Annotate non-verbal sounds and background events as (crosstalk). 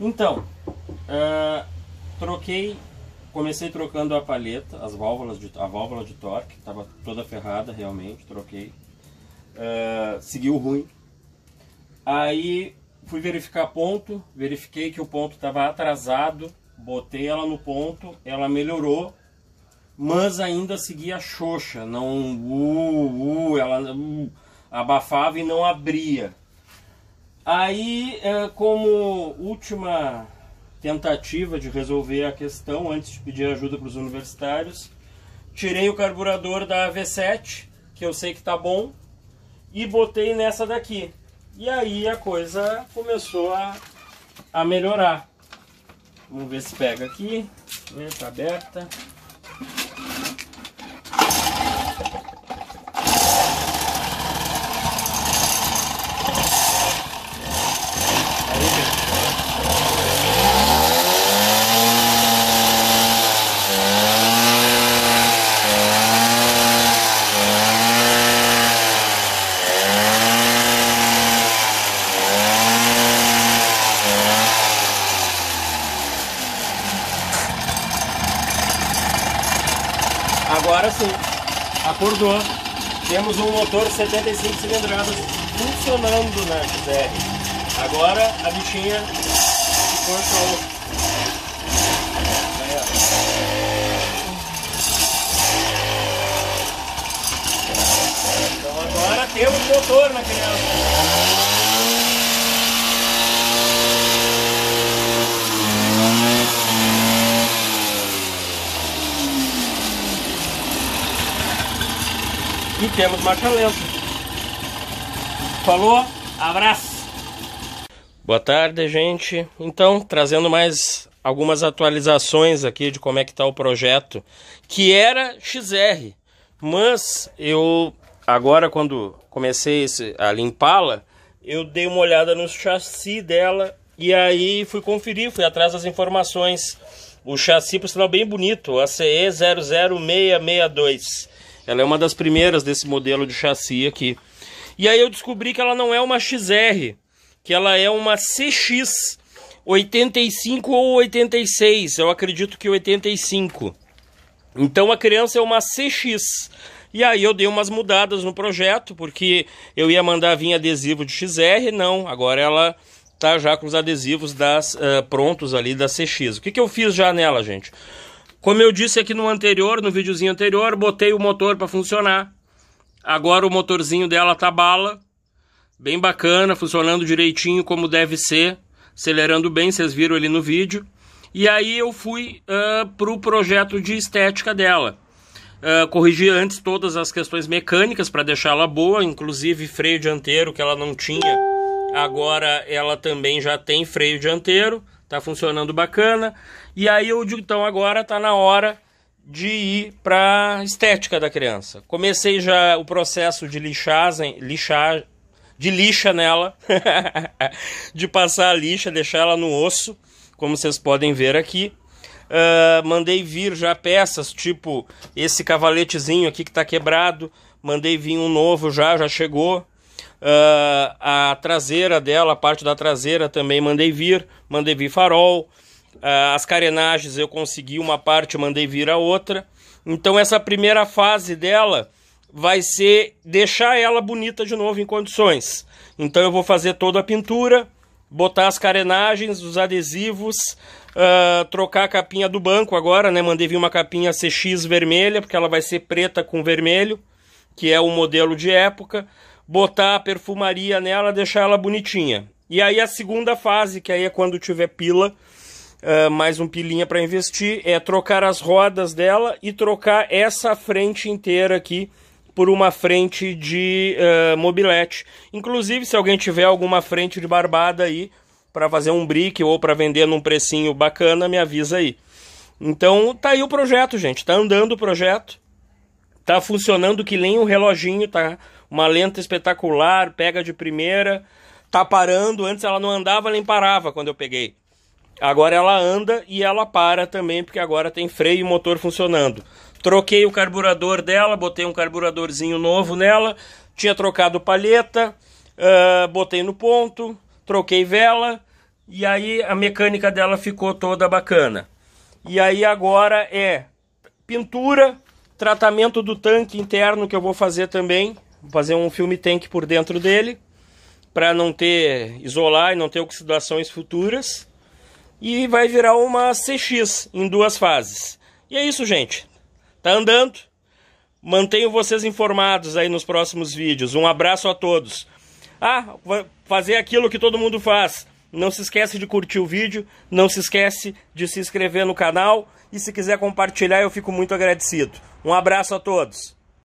Então, uh, troquei, comecei trocando a palheta, as válvulas de, a válvula de torque, estava toda ferrada realmente, troquei. Uh, seguiu ruim. Aí fui verificar ponto, verifiquei que o ponto estava atrasado, botei ela no ponto, ela melhorou, mas ainda seguia xoxa, não uh, uh, ela uh, abafava e não abria. Aí, é, como última tentativa de resolver a questão, antes de pedir ajuda para os universitários, tirei o carburador da AV7, que eu sei que está bom, e botei nessa daqui. E aí a coisa começou a, a melhorar. Vamos ver se pega aqui. Está né, aberta. Agora sim, acordou. Temos um motor 75 cilindradas funcionando na né, XR. Agora a bichinha se show. Então agora temos motor na né, criança. E temos marcha lenta. Falou, abraço! Boa tarde, gente. Então, trazendo mais algumas atualizações aqui de como é que está o projeto, que era XR, mas eu agora quando comecei a limpá-la, eu dei uma olhada no chassi dela e aí fui conferir, fui atrás das informações. O chassi, por sinal, bem bonito, a CE00662. Ela é uma das primeiras desse modelo de chassi aqui. E aí eu descobri que ela não é uma XR, que ela é uma CX 85 ou 86, eu acredito que 85. Então a criança é uma CX. E aí eu dei umas mudadas no projeto, porque eu ia mandar vir adesivo de XR, não, agora ela tá já com os adesivos das uh, prontos ali da CX. O que, que eu fiz já nela, gente? Como eu disse aqui no anterior, no videozinho anterior, botei o motor para funcionar. Agora o motorzinho dela tá bala, bem bacana, funcionando direitinho como deve ser, acelerando bem, vocês viram ali no vídeo. E aí eu fui uh, pro projeto de estética dela. Uh, corrigi antes todas as questões mecânicas para deixá-la boa, inclusive freio dianteiro que ela não tinha, agora ela também já tem freio dianteiro. Tá funcionando bacana. E aí eu digo, então agora tá na hora de ir para estética da criança. Comecei já o processo de lixagem, lixar, de lixa nela, (laughs) de passar a lixa, deixar ela no osso, como vocês podem ver aqui. Uh, mandei vir já peças, tipo esse cavaletezinho aqui que tá quebrado. Mandei vir um novo já, já chegou. Uh, a traseira dela, a parte da traseira também mandei vir, mandei vir farol. Uh, as carenagens eu consegui uma parte, mandei vir a outra. Então essa primeira fase dela vai ser deixar ela bonita de novo em condições. Então eu vou fazer toda a pintura, botar as carenagens, os adesivos, uh, trocar a capinha do banco agora, né? Mandei vir uma capinha CX vermelha, porque ela vai ser preta com vermelho, que é o modelo de época botar a perfumaria nela, deixar ela bonitinha. E aí a segunda fase, que aí é quando tiver pila, uh, mais um pilinha para investir, é trocar as rodas dela e trocar essa frente inteira aqui por uma frente de uh, mobilete. Inclusive, se alguém tiver alguma frente de barbada aí para fazer um brick ou para vender num precinho bacana, me avisa aí. Então, tá aí o projeto, gente. Tá andando o projeto. Tá funcionando que nem um reloginho, tá? Uma lenta espetacular, pega de primeira, tá parando. Antes ela não andava nem parava quando eu peguei. Agora ela anda e ela para também, porque agora tem freio e motor funcionando. Troquei o carburador dela, botei um carburadorzinho novo nela, tinha trocado palheta, uh, botei no ponto, troquei vela e aí a mecânica dela ficou toda bacana. E aí agora é pintura, Tratamento do tanque interno que eu vou fazer também. Vou fazer um filme tank por dentro dele. Para não ter isolar e não ter oxidações futuras. E vai virar uma CX em duas fases. E é isso, gente. Tá andando. Mantenho vocês informados aí nos próximos vídeos. Um abraço a todos. Ah, fazer aquilo que todo mundo faz não se esquece de curtir o vídeo, não se esquece de se inscrever no canal e se quiser compartilhar eu fico muito agradecido. Um abraço a todos.